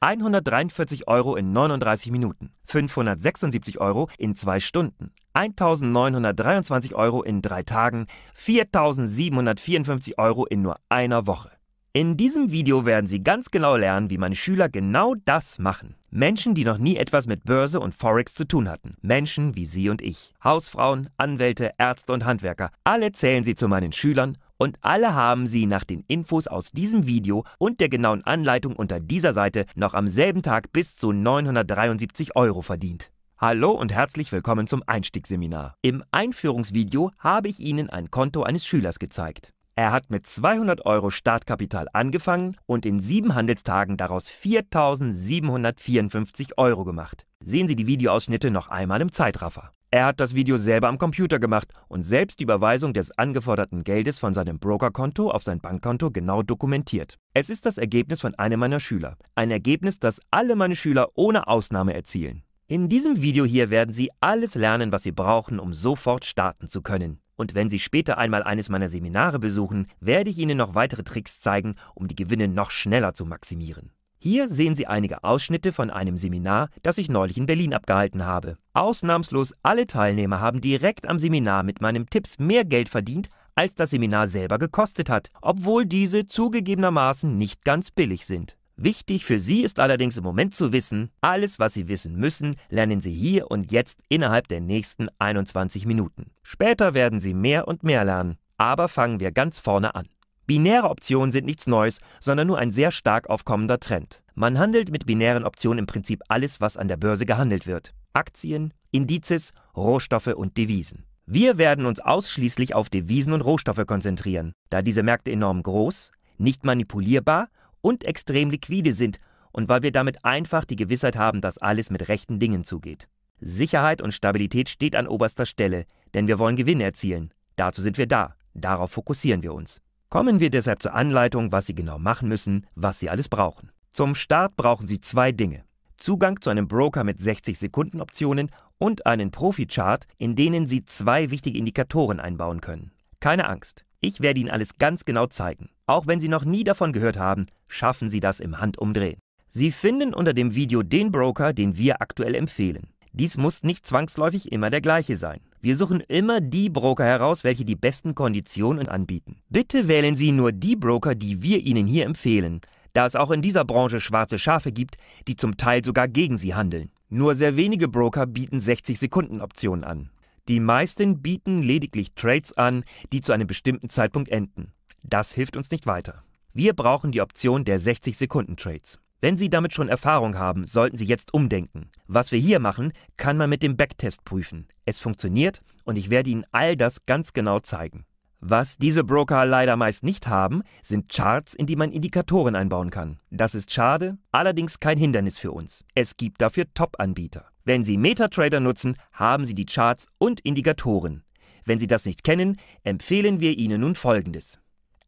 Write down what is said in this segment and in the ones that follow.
143 Euro in 39 Minuten, 576 Euro in 2 Stunden, 1923 Euro in 3 Tagen, 4754 Euro in nur einer Woche. In diesem Video werden Sie ganz genau lernen, wie meine Schüler genau das machen. Menschen, die noch nie etwas mit Börse und Forex zu tun hatten. Menschen wie Sie und ich. Hausfrauen, Anwälte, Ärzte und Handwerker. Alle zählen Sie zu meinen Schülern und alle haben sie nach den Infos aus diesem Video und der genauen Anleitung unter dieser Seite noch am selben Tag bis zu 973 Euro verdient. Hallo und herzlich willkommen zum Einstiegsseminar. Im Einführungsvideo habe ich Ihnen ein Konto eines Schülers gezeigt. Er hat mit 200 Euro Startkapital angefangen und in sieben Handelstagen daraus 4.754 Euro gemacht. Sehen Sie die Videoausschnitte noch einmal im Zeitraffer. Er hat das Video selber am Computer gemacht und selbst die Überweisung des angeforderten Geldes von seinem Brokerkonto auf sein Bankkonto genau dokumentiert. Es ist das Ergebnis von einem meiner Schüler. Ein Ergebnis, das alle meine Schüler ohne Ausnahme erzielen. In diesem Video hier werden Sie alles lernen, was Sie brauchen, um sofort starten zu können. Und wenn Sie später einmal eines meiner Seminare besuchen, werde ich Ihnen noch weitere Tricks zeigen, um die Gewinne noch schneller zu maximieren. Hier sehen Sie einige Ausschnitte von einem Seminar, das ich neulich in Berlin abgehalten habe. Ausnahmslos alle Teilnehmer haben direkt am Seminar mit meinen Tipps mehr Geld verdient, als das Seminar selber gekostet hat, obwohl diese zugegebenermaßen nicht ganz billig sind. Wichtig für Sie ist allerdings im Moment zu wissen, alles, was Sie wissen müssen, lernen Sie hier und jetzt innerhalb der nächsten 21 Minuten. Später werden Sie mehr und mehr lernen, aber fangen wir ganz vorne an. Binäre Optionen sind nichts Neues, sondern nur ein sehr stark aufkommender Trend. Man handelt mit binären Optionen im Prinzip alles, was an der Börse gehandelt wird. Aktien, Indizes, Rohstoffe und Devisen. Wir werden uns ausschließlich auf Devisen und Rohstoffe konzentrieren, da diese Märkte enorm groß, nicht manipulierbar und extrem liquide sind und weil wir damit einfach die Gewissheit haben, dass alles mit rechten Dingen zugeht. Sicherheit und Stabilität steht an oberster Stelle, denn wir wollen Gewinne erzielen. Dazu sind wir da. Darauf fokussieren wir uns. Kommen wir deshalb zur Anleitung, was Sie genau machen müssen, was Sie alles brauchen. Zum Start brauchen Sie zwei Dinge. Zugang zu einem Broker mit 60 Sekunden Optionen und einen Profi-Chart, in denen Sie zwei wichtige Indikatoren einbauen können. Keine Angst, ich werde Ihnen alles ganz genau zeigen. Auch wenn Sie noch nie davon gehört haben, schaffen Sie das im Handumdrehen. Sie finden unter dem Video den Broker, den wir aktuell empfehlen. Dies muss nicht zwangsläufig immer der gleiche sein. Wir suchen immer die Broker heraus, welche die besten Konditionen anbieten. Bitte wählen Sie nur die Broker, die wir Ihnen hier empfehlen, da es auch in dieser Branche schwarze Schafe gibt, die zum Teil sogar gegen Sie handeln. Nur sehr wenige Broker bieten 60-Sekunden-Optionen an. Die meisten bieten lediglich Trades an, die zu einem bestimmten Zeitpunkt enden. Das hilft uns nicht weiter. Wir brauchen die Option der 60-Sekunden-Trades. Wenn Sie damit schon Erfahrung haben, sollten Sie jetzt umdenken. Was wir hier machen, kann man mit dem Backtest prüfen. Es funktioniert und ich werde Ihnen all das ganz genau zeigen. Was diese Broker leider meist nicht haben, sind Charts, in die man Indikatoren einbauen kann. Das ist schade, allerdings kein Hindernis für uns. Es gibt dafür Top-Anbieter. Wenn Sie MetaTrader nutzen, haben Sie die Charts und Indikatoren. Wenn Sie das nicht kennen, empfehlen wir Ihnen nun Folgendes.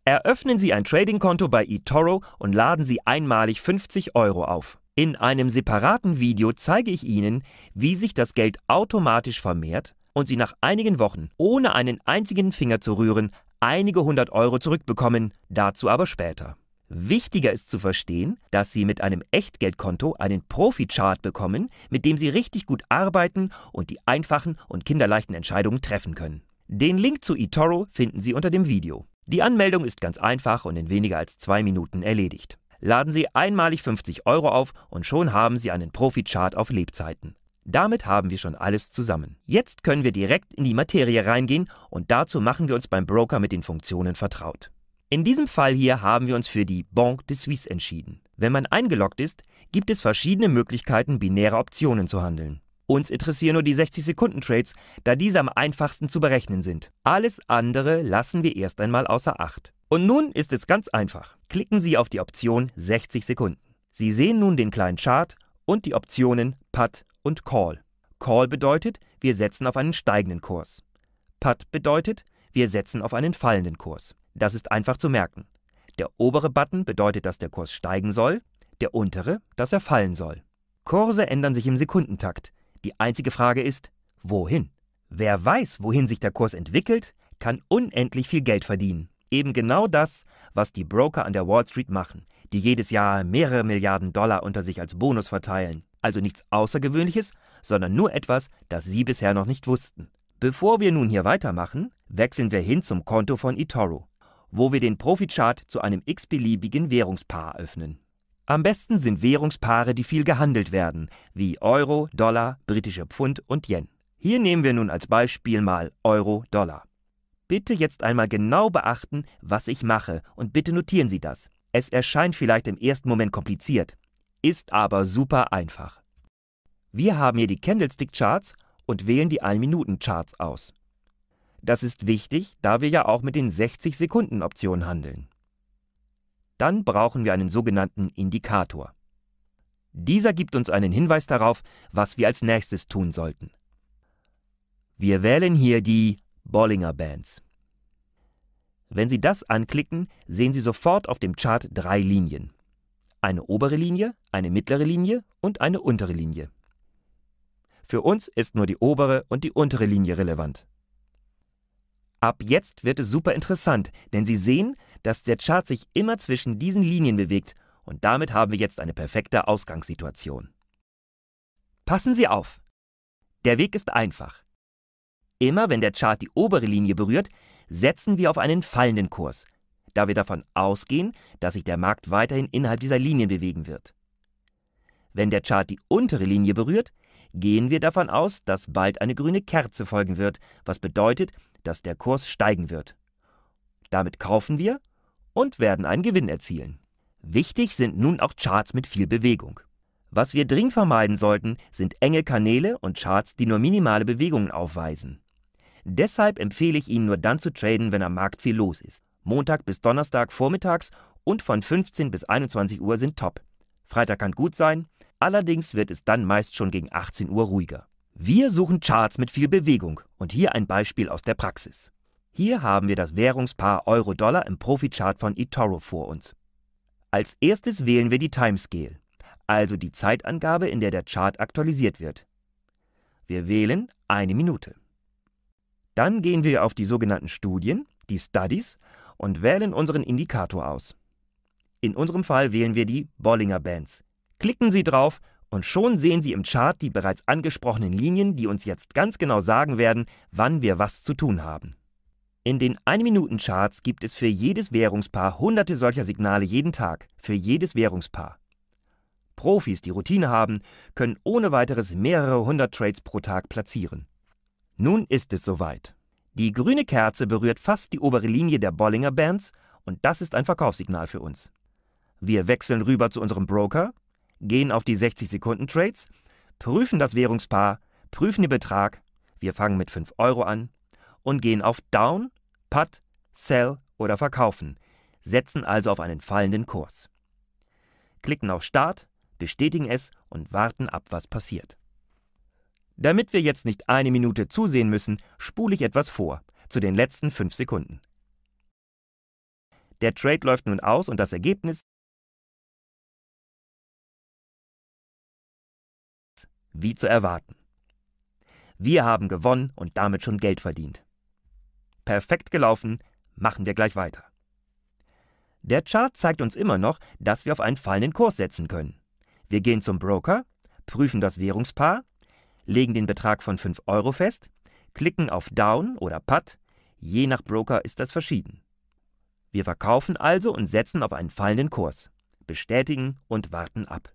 Eröffnen Sie ein Trading-Konto bei eToro und laden Sie einmalig 50 Euro auf. In einem separaten Video zeige ich Ihnen, wie sich das Geld automatisch vermehrt und Sie nach einigen Wochen, ohne einen einzigen Finger zu rühren, einige hundert Euro zurückbekommen, dazu aber später. Wichtiger ist zu verstehen, dass Sie mit einem Echtgeldkonto einen Profi-Chart bekommen, mit dem Sie richtig gut arbeiten und die einfachen und kinderleichten Entscheidungen treffen können. Den Link zu eToro finden Sie unter dem Video. Die Anmeldung ist ganz einfach und in weniger als zwei Minuten erledigt. Laden Sie einmalig 50 Euro auf und schon haben Sie einen Profi-Chart auf Lebzeiten. Damit haben wir schon alles zusammen. Jetzt können wir direkt in die Materie reingehen und dazu machen wir uns beim Broker mit den Funktionen vertraut. In diesem Fall hier haben wir uns für die Banque de Suisse entschieden. Wenn man eingeloggt ist, gibt es verschiedene Möglichkeiten, binäre Optionen zu handeln. Uns interessieren nur die 60-Sekunden-Trades, da diese am einfachsten zu berechnen sind. Alles andere lassen wir erst einmal außer Acht. Und nun ist es ganz einfach. Klicken Sie auf die Option 60 Sekunden. Sie sehen nun den kleinen Chart und die Optionen Put und Call. Call bedeutet, wir setzen auf einen steigenden Kurs. Put bedeutet, wir setzen auf einen fallenden Kurs. Das ist einfach zu merken. Der obere Button bedeutet, dass der Kurs steigen soll, der untere, dass er fallen soll. Kurse ändern sich im Sekundentakt. Die einzige Frage ist, wohin? Wer weiß, wohin sich der Kurs entwickelt, kann unendlich viel Geld verdienen. Eben genau das, was die Broker an der Wall Street machen, die jedes Jahr mehrere Milliarden Dollar unter sich als Bonus verteilen. Also nichts Außergewöhnliches, sondern nur etwas, das Sie bisher noch nicht wussten. Bevor wir nun hier weitermachen, wechseln wir hin zum Konto von eToro, wo wir den Profichart zu einem x-beliebigen Währungspaar öffnen. Am besten sind Währungspaare, die viel gehandelt werden, wie Euro, Dollar, britische Pfund und Yen. Hier nehmen wir nun als Beispiel mal Euro-Dollar. Bitte jetzt einmal genau beachten, was ich mache und bitte notieren Sie das. Es erscheint vielleicht im ersten Moment kompliziert, ist aber super einfach. Wir haben hier die Candlestick Charts und wählen die 1-Minuten Charts aus. Das ist wichtig, da wir ja auch mit den 60 Sekunden Optionen handeln dann brauchen wir einen sogenannten Indikator. Dieser gibt uns einen Hinweis darauf, was wir als nächstes tun sollten. Wir wählen hier die Bollinger Bands. Wenn Sie das anklicken, sehen Sie sofort auf dem Chart drei Linien. Eine obere Linie, eine mittlere Linie und eine untere Linie. Für uns ist nur die obere und die untere Linie relevant. Ab jetzt wird es super interessant, denn Sie sehen, dass der Chart sich immer zwischen diesen Linien bewegt und damit haben wir jetzt eine perfekte Ausgangssituation. Passen Sie auf! Der Weg ist einfach. Immer wenn der Chart die obere Linie berührt, setzen wir auf einen fallenden Kurs, da wir davon ausgehen, dass sich der Markt weiterhin innerhalb dieser Linien bewegen wird. Wenn der Chart die untere Linie berührt, gehen wir davon aus, dass bald eine grüne Kerze folgen wird, was bedeutet, dass der Kurs steigen wird. Damit kaufen wir und werden einen Gewinn erzielen. Wichtig sind nun auch Charts mit viel Bewegung. Was wir dringend vermeiden sollten, sind enge Kanäle und Charts, die nur minimale Bewegungen aufweisen. Deshalb empfehle ich Ihnen nur dann zu traden, wenn am Markt viel los ist. Montag bis Donnerstag vormittags und von 15 bis 21 Uhr sind top. Freitag kann gut sein, allerdings wird es dann meist schon gegen 18 Uhr ruhiger. Wir suchen Charts mit viel Bewegung und hier ein Beispiel aus der Praxis. Hier haben wir das Währungspaar Euro-Dollar im Profi-Chart von eToro vor uns. Als erstes wählen wir die Timescale, also die Zeitangabe, in der der Chart aktualisiert wird. Wir wählen eine Minute. Dann gehen wir auf die sogenannten Studien, die Studies, und wählen unseren Indikator aus. In unserem Fall wählen wir die Bollinger Bands. Klicken Sie drauf und schon sehen Sie im Chart die bereits angesprochenen Linien, die uns jetzt ganz genau sagen werden, wann wir was zu tun haben. In den 1-Minuten-Charts gibt es für jedes Währungspaar hunderte solcher Signale jeden Tag, für jedes Währungspaar. Profis, die Routine haben, können ohne weiteres mehrere hundert Trades pro Tag platzieren. Nun ist es soweit. Die grüne Kerze berührt fast die obere Linie der Bollinger Bands und das ist ein Verkaufssignal für uns. Wir wechseln rüber zu unserem Broker, gehen auf die 60-Sekunden-Trades, prüfen das Währungspaar, prüfen den Betrag, wir fangen mit 5 Euro an und gehen auf Down, Put, Sell oder Verkaufen, setzen also auf einen fallenden Kurs. Klicken auf Start, bestätigen es und warten ab, was passiert. Damit wir jetzt nicht eine Minute zusehen müssen, spule ich etwas vor, zu den letzten 5 Sekunden. Der Trade läuft nun aus und das Ergebnis wie zu erwarten. Wir haben gewonnen und damit schon Geld verdient. Perfekt gelaufen, machen wir gleich weiter. Der Chart zeigt uns immer noch, dass wir auf einen fallenden Kurs setzen können. Wir gehen zum Broker, prüfen das Währungspaar, legen den Betrag von 5 Euro fest, klicken auf Down oder Put, je nach Broker ist das verschieden. Wir verkaufen also und setzen auf einen fallenden Kurs, bestätigen und warten ab.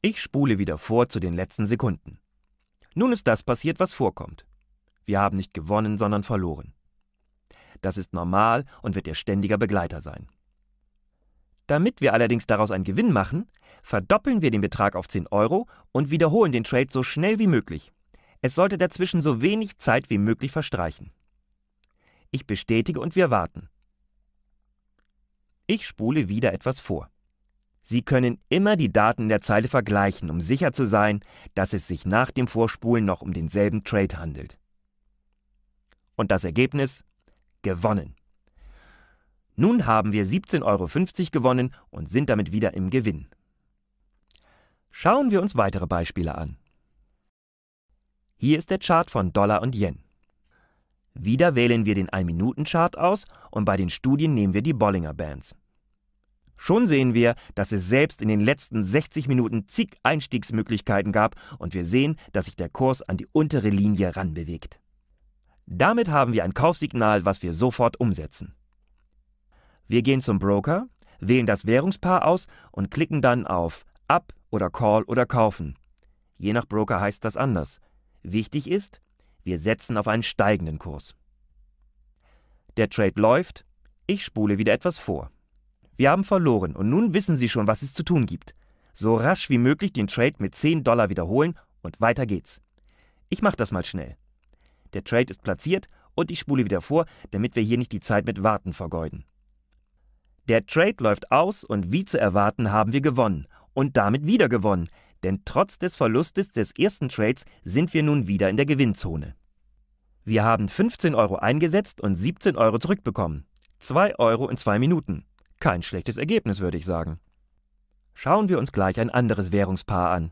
Ich spule wieder vor zu den letzten Sekunden. Nun ist das passiert, was vorkommt. Wir haben nicht gewonnen, sondern verloren. Das ist normal und wird ihr ständiger Begleiter sein. Damit wir allerdings daraus einen Gewinn machen, verdoppeln wir den Betrag auf 10 Euro und wiederholen den Trade so schnell wie möglich. Es sollte dazwischen so wenig Zeit wie möglich verstreichen. Ich bestätige und wir warten. Ich spule wieder etwas vor. Sie können immer die Daten der Zeile vergleichen, um sicher zu sein, dass es sich nach dem Vorspulen noch um denselben Trade handelt. Und das Ergebnis? Gewonnen. Nun haben wir 17,50 Euro gewonnen und sind damit wieder im Gewinn. Schauen wir uns weitere Beispiele an. Hier ist der Chart von Dollar und Yen. Wieder wählen wir den 1-Minuten-Chart aus und bei den Studien nehmen wir die Bollinger Bands. Schon sehen wir, dass es selbst in den letzten 60 Minuten zig Einstiegsmöglichkeiten gab und wir sehen, dass sich der Kurs an die untere Linie ranbewegt. Damit haben wir ein Kaufsignal, was wir sofort umsetzen. Wir gehen zum Broker, wählen das Währungspaar aus und klicken dann auf Ab oder Call oder Kaufen. Je nach Broker heißt das anders. Wichtig ist, wir setzen auf einen steigenden Kurs. Der Trade läuft, ich spule wieder etwas vor. Wir haben verloren und nun wissen Sie schon, was es zu tun gibt. So rasch wie möglich den Trade mit 10 Dollar wiederholen und weiter geht's. Ich mache das mal schnell. Der Trade ist platziert und ich spule wieder vor, damit wir hier nicht die Zeit mit Warten vergeuden. Der Trade läuft aus und wie zu erwarten haben wir gewonnen und damit wieder gewonnen, denn trotz des Verlustes des ersten Trades sind wir nun wieder in der Gewinnzone. Wir haben 15 Euro eingesetzt und 17 Euro zurückbekommen. 2 Euro in 2 Minuten. Kein schlechtes Ergebnis, würde ich sagen. Schauen wir uns gleich ein anderes Währungspaar an.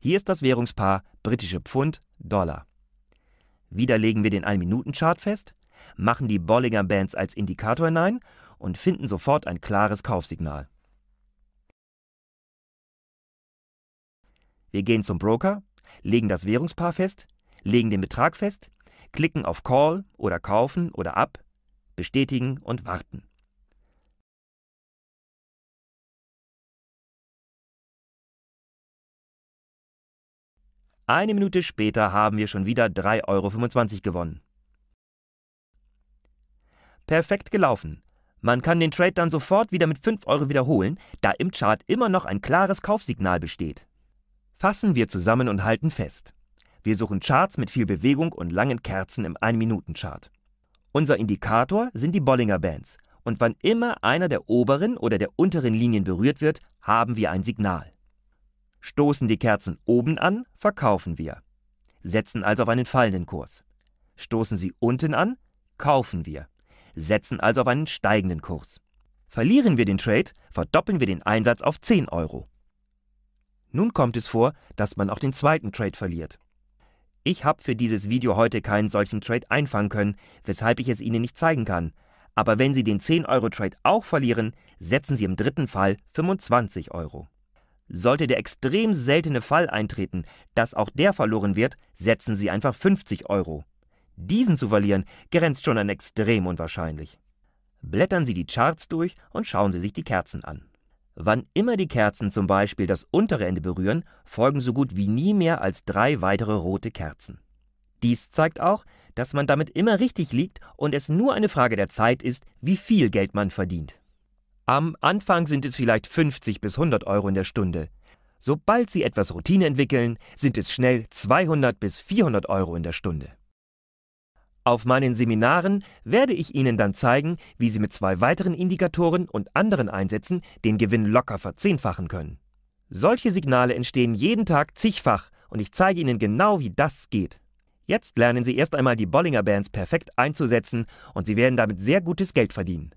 Hier ist das Währungspaar britische Pfund Dollar. Wieder legen wir den 1-Minuten-Chart fest, machen die Bollinger Bands als Indikator hinein und finden sofort ein klares Kaufsignal. Wir gehen zum Broker, legen das Währungspaar fest, legen den Betrag fest, klicken auf Call oder Kaufen oder Ab, bestätigen und warten. Eine Minute später haben wir schon wieder 3,25 Euro gewonnen. Perfekt gelaufen. Man kann den Trade dann sofort wieder mit 5 Euro wiederholen, da im Chart immer noch ein klares Kaufsignal besteht. Fassen wir zusammen und halten fest. Wir suchen Charts mit viel Bewegung und langen Kerzen im 1-Minuten-Chart. Unser Indikator sind die Bollinger Bands und wann immer einer der oberen oder der unteren Linien berührt wird, haben wir ein Signal. Stoßen die Kerzen oben an, verkaufen wir. Setzen also auf einen fallenden Kurs. Stoßen sie unten an, kaufen wir. Setzen also auf einen steigenden Kurs. Verlieren wir den Trade, verdoppeln wir den Einsatz auf 10 Euro. Nun kommt es vor, dass man auch den zweiten Trade verliert. Ich habe für dieses Video heute keinen solchen Trade einfangen können, weshalb ich es Ihnen nicht zeigen kann. Aber wenn Sie den 10-Euro-Trade auch verlieren, setzen Sie im dritten Fall 25 Euro. Sollte der extrem seltene Fall eintreten, dass auch der verloren wird, setzen Sie einfach 50 Euro. Diesen zu verlieren, grenzt schon an extrem unwahrscheinlich. Blättern Sie die Charts durch und schauen Sie sich die Kerzen an. Wann immer die Kerzen zum Beispiel das untere Ende berühren, folgen so gut wie nie mehr als drei weitere rote Kerzen. Dies zeigt auch, dass man damit immer richtig liegt und es nur eine Frage der Zeit ist, wie viel Geld man verdient. Am Anfang sind es vielleicht 50 bis 100 Euro in der Stunde. Sobald Sie etwas Routine entwickeln, sind es schnell 200 bis 400 Euro in der Stunde. Auf meinen Seminaren werde ich Ihnen dann zeigen, wie Sie mit zwei weiteren Indikatoren und anderen Einsätzen den Gewinn locker verzehnfachen können. Solche Signale entstehen jeden Tag zigfach und ich zeige Ihnen genau, wie das geht. Jetzt lernen Sie erst einmal die Bollinger Bands perfekt einzusetzen und Sie werden damit sehr gutes Geld verdienen.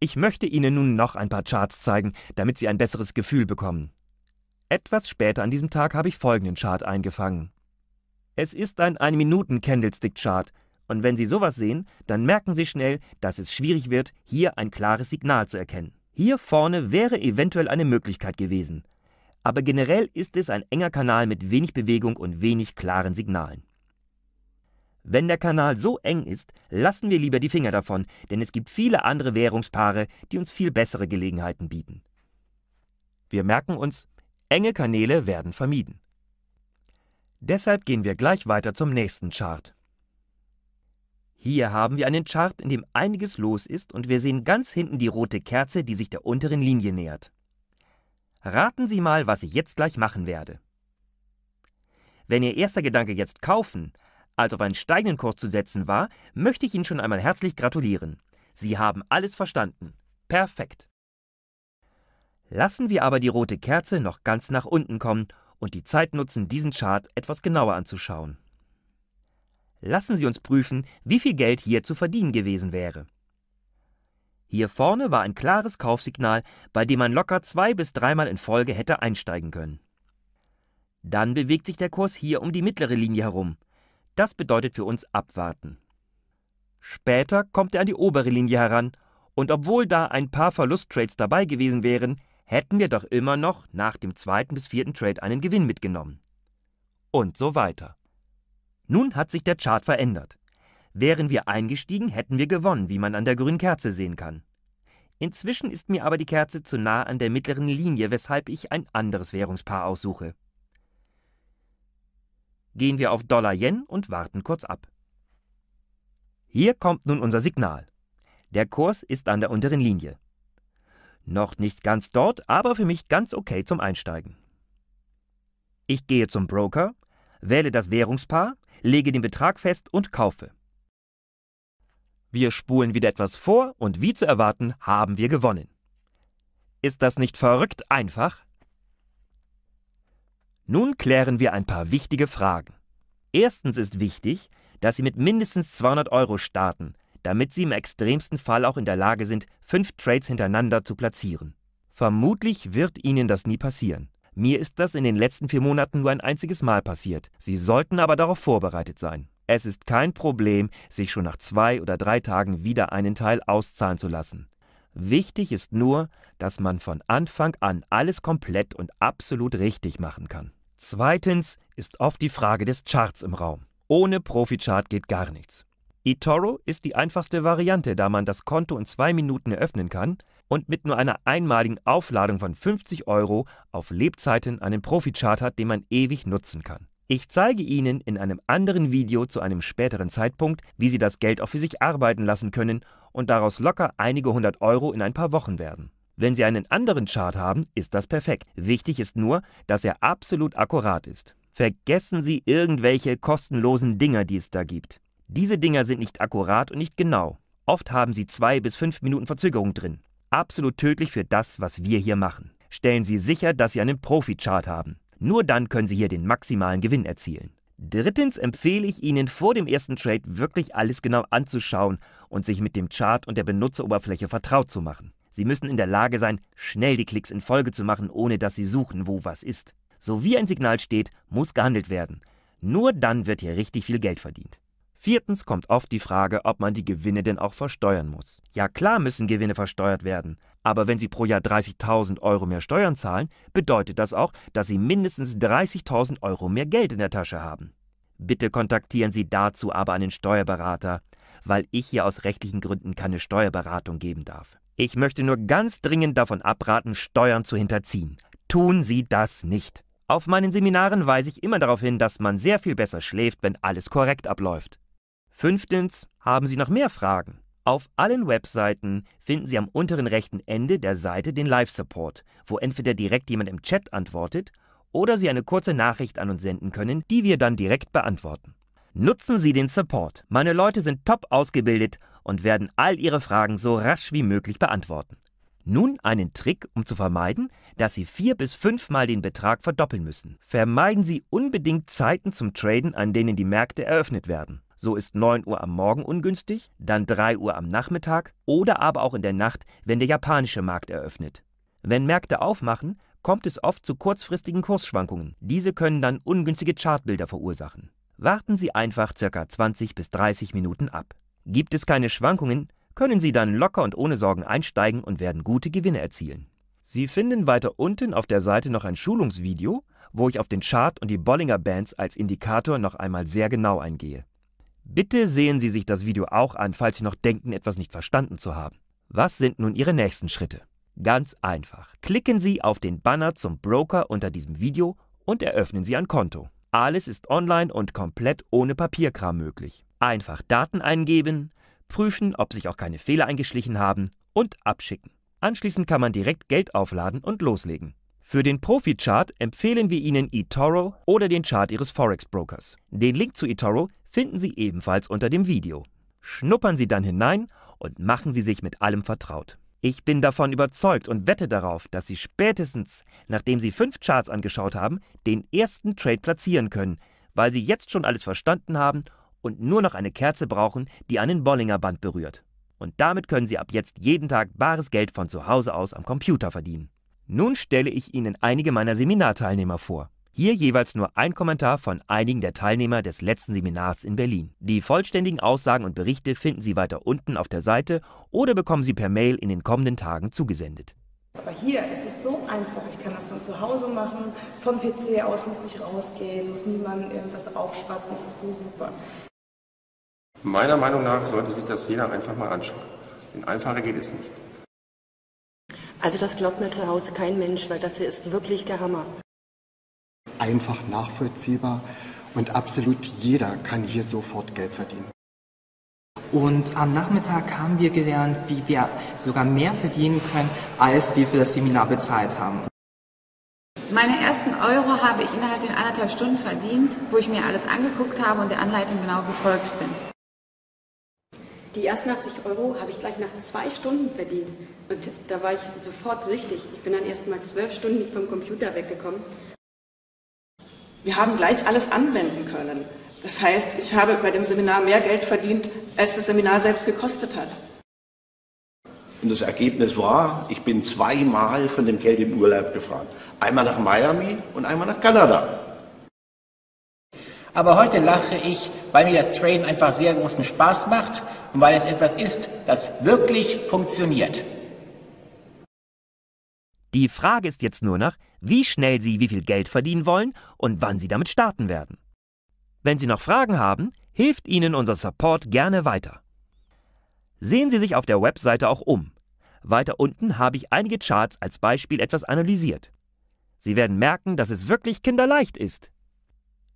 Ich möchte Ihnen nun noch ein paar Charts zeigen, damit Sie ein besseres Gefühl bekommen. Etwas später an diesem Tag habe ich folgenden Chart eingefangen. Es ist ein 1-Minuten-Candlestick-Chart, und wenn Sie sowas sehen, dann merken Sie schnell, dass es schwierig wird, hier ein klares Signal zu erkennen. Hier vorne wäre eventuell eine Möglichkeit gewesen. Aber generell ist es ein enger Kanal mit wenig Bewegung und wenig klaren Signalen. Wenn der Kanal so eng ist, lassen wir lieber die Finger davon, denn es gibt viele andere Währungspaare, die uns viel bessere Gelegenheiten bieten. Wir merken uns, enge Kanäle werden vermieden. Deshalb gehen wir gleich weiter zum nächsten Chart. Hier haben wir einen Chart, in dem einiges los ist und wir sehen ganz hinten die rote Kerze, die sich der unteren Linie nähert. Raten Sie mal, was ich jetzt gleich machen werde. Wenn Ihr erster Gedanke jetzt kaufen, als auf einen steigenden Kurs zu setzen war, möchte ich Ihnen schon einmal herzlich gratulieren. Sie haben alles verstanden. Perfekt. Lassen wir aber die rote Kerze noch ganz nach unten kommen und die Zeit nutzen, diesen Chart etwas genauer anzuschauen. Lassen Sie uns prüfen, wie viel Geld hier zu verdienen gewesen wäre. Hier vorne war ein klares Kaufsignal, bei dem man locker zwei bis dreimal in Folge hätte einsteigen können. Dann bewegt sich der Kurs hier um die mittlere Linie herum. Das bedeutet für uns abwarten. Später kommt er an die obere Linie heran und obwohl da ein paar Verlusttrades dabei gewesen wären, hätten wir doch immer noch nach dem zweiten bis vierten Trade einen Gewinn mitgenommen. Und so weiter. Nun hat sich der Chart verändert. Wären wir eingestiegen, hätten wir gewonnen, wie man an der grünen Kerze sehen kann. Inzwischen ist mir aber die Kerze zu nah an der mittleren Linie, weshalb ich ein anderes Währungspaar aussuche gehen wir auf Dollar-Yen und warten kurz ab. Hier kommt nun unser Signal. Der Kurs ist an der unteren Linie. Noch nicht ganz dort, aber für mich ganz okay zum Einsteigen. Ich gehe zum Broker, wähle das Währungspaar, lege den Betrag fest und kaufe. Wir spulen wieder etwas vor und wie zu erwarten haben wir gewonnen. Ist das nicht verrückt einfach? Nun klären wir ein paar wichtige Fragen. Erstens ist wichtig, dass Sie mit mindestens 200 Euro starten, damit Sie im extremsten Fall auch in der Lage sind, fünf Trades hintereinander zu platzieren. Vermutlich wird Ihnen das nie passieren. Mir ist das in den letzten vier Monaten nur ein einziges Mal passiert. Sie sollten aber darauf vorbereitet sein. Es ist kein Problem, sich schon nach zwei oder drei Tagen wieder einen Teil auszahlen zu lassen. Wichtig ist nur, dass man von Anfang an alles komplett und absolut richtig machen kann. Zweitens ist oft die Frage des Charts im Raum. Ohne Profi-Chart geht gar nichts. eToro ist die einfachste Variante, da man das Konto in zwei Minuten eröffnen kann und mit nur einer einmaligen Aufladung von 50 Euro auf Lebzeiten einen Profi-Chart hat, den man ewig nutzen kann. Ich zeige Ihnen in einem anderen Video zu einem späteren Zeitpunkt, wie Sie das Geld auch für sich arbeiten lassen können und daraus locker einige hundert Euro in ein paar Wochen werden. Wenn Sie einen anderen Chart haben, ist das perfekt. Wichtig ist nur, dass er absolut akkurat ist. Vergessen Sie irgendwelche kostenlosen Dinger, die es da gibt. Diese Dinger sind nicht akkurat und nicht genau. Oft haben sie zwei bis fünf Minuten Verzögerung drin. Absolut tödlich für das, was wir hier machen. Stellen Sie sicher, dass Sie einen Profi-Chart haben. Nur dann können Sie hier den maximalen Gewinn erzielen. Drittens empfehle ich Ihnen vor dem ersten Trade wirklich alles genau anzuschauen und sich mit dem Chart und der Benutzeroberfläche vertraut zu machen. Sie müssen in der Lage sein, schnell die Klicks in Folge zu machen, ohne dass Sie suchen, wo was ist. So wie ein Signal steht, muss gehandelt werden. Nur dann wird hier richtig viel Geld verdient. Viertens kommt oft die Frage, ob man die Gewinne denn auch versteuern muss. Ja klar müssen Gewinne versteuert werden, aber wenn Sie pro Jahr 30.000 Euro mehr Steuern zahlen, bedeutet das auch, dass Sie mindestens 30.000 Euro mehr Geld in der Tasche haben. Bitte kontaktieren Sie dazu aber einen Steuerberater, weil ich hier aus rechtlichen Gründen keine Steuerberatung geben darf. Ich möchte nur ganz dringend davon abraten, Steuern zu hinterziehen. Tun Sie das nicht. Auf meinen Seminaren weise ich immer darauf hin, dass man sehr viel besser schläft, wenn alles korrekt abläuft. Fünftens, haben Sie noch mehr Fragen? Auf allen Webseiten finden Sie am unteren rechten Ende der Seite den Live-Support, wo entweder direkt jemand im Chat antwortet oder Sie eine kurze Nachricht an uns senden können, die wir dann direkt beantworten. Nutzen Sie den Support. Meine Leute sind top ausgebildet und werden all Ihre Fragen so rasch wie möglich beantworten. Nun einen Trick, um zu vermeiden, dass Sie vier bis fünfmal den Betrag verdoppeln müssen. Vermeiden Sie unbedingt Zeiten zum Traden, an denen die Märkte eröffnet werden. So ist 9 Uhr am Morgen ungünstig, dann 3 Uhr am Nachmittag oder aber auch in der Nacht, wenn der japanische Markt eröffnet. Wenn Märkte aufmachen, kommt es oft zu kurzfristigen Kursschwankungen. Diese können dann ungünstige Chartbilder verursachen. Warten Sie einfach ca. 20 bis 30 Minuten ab. Gibt es keine Schwankungen, können Sie dann locker und ohne Sorgen einsteigen und werden gute Gewinne erzielen. Sie finden weiter unten auf der Seite noch ein Schulungsvideo, wo ich auf den Chart und die Bollinger Bands als Indikator noch einmal sehr genau eingehe. Bitte sehen Sie sich das Video auch an, falls Sie noch denken, etwas nicht verstanden zu haben. Was sind nun Ihre nächsten Schritte? Ganz einfach. Klicken Sie auf den Banner zum Broker unter diesem Video und eröffnen Sie ein Konto. Alles ist online und komplett ohne Papierkram möglich. Einfach Daten eingeben, prüfen, ob sich auch keine Fehler eingeschlichen haben und abschicken. Anschließend kann man direkt Geld aufladen und loslegen. Für den Profi-Chart empfehlen wir Ihnen eToro oder den Chart Ihres Forex-Brokers. Den Link zu eToro finden Sie ebenfalls unter dem Video. Schnuppern Sie dann hinein und machen Sie sich mit allem vertraut. Ich bin davon überzeugt und wette darauf, dass Sie spätestens, nachdem Sie fünf Charts angeschaut haben, den ersten Trade platzieren können, weil Sie jetzt schon alles verstanden haben und nur noch eine Kerze brauchen, die einen Bollinger Band berührt. Und damit können Sie ab jetzt jeden Tag bares Geld von zu Hause aus am Computer verdienen. Nun stelle ich Ihnen einige meiner Seminarteilnehmer vor. Hier jeweils nur ein Kommentar von einigen der Teilnehmer des letzten Seminars in Berlin. Die vollständigen Aussagen und Berichte finden Sie weiter unten auf der Seite oder bekommen Sie per Mail in den kommenden Tagen zugesendet. Aber hier ist es so einfach. Ich kann das von zu Hause machen, vom PC aus muss ich rausgehen, muss niemandem irgendwas aufschwatzen. Das ist so super. Meiner Meinung nach sollte sich das jeder einfach mal anschauen. Denn einfacher geht es nicht. Also das glaubt mir zu Hause kein Mensch, weil das hier ist wirklich der Hammer. Einfach nachvollziehbar und absolut jeder kann hier sofort Geld verdienen. Und am Nachmittag haben wir gelernt, wie wir sogar mehr verdienen können, als wir für das Seminar bezahlt haben. Meine ersten Euro habe ich innerhalb von anderthalb Stunden verdient, wo ich mir alles angeguckt habe und der Anleitung genau gefolgt bin die ersten 80 Euro habe ich gleich nach zwei Stunden verdient. Und da war ich sofort süchtig. Ich bin dann erst mal zwölf Stunden nicht vom Computer weggekommen. Wir haben gleich alles anwenden können. Das heißt, ich habe bei dem Seminar mehr Geld verdient, als das Seminar selbst gekostet hat. Und das Ergebnis war, ich bin zweimal von dem Geld im Urlaub gefahren. Einmal nach Miami und einmal nach Kanada. Aber heute lache ich, weil mir das Traden einfach sehr großen Spaß macht und weil es etwas ist, das wirklich funktioniert. Die Frage ist jetzt nur noch, wie schnell Sie wie viel Geld verdienen wollen und wann Sie damit starten werden. Wenn Sie noch Fragen haben, hilft Ihnen unser Support gerne weiter. Sehen Sie sich auf der Webseite auch um. Weiter unten habe ich einige Charts als Beispiel etwas analysiert. Sie werden merken, dass es wirklich kinderleicht ist.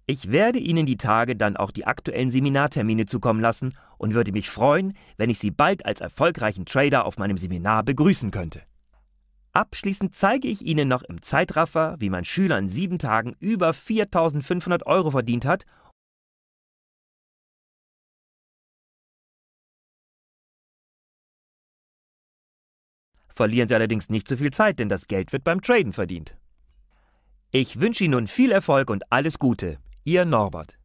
Ich werde Ihnen die Tage dann auch die aktuellen Seminartermine zukommen lassen und würde mich freuen, wenn ich Sie bald als erfolgreichen Trader auf meinem Seminar begrüßen könnte. Abschließend zeige ich Ihnen noch im Zeitraffer, wie mein Schüler in sieben Tagen über 4500 Euro verdient hat Verlieren Sie allerdings nicht zu viel Zeit, denn das Geld wird beim Traden verdient. Ich wünsche Ihnen nun viel Erfolg und alles Gute. Ihr Norbert.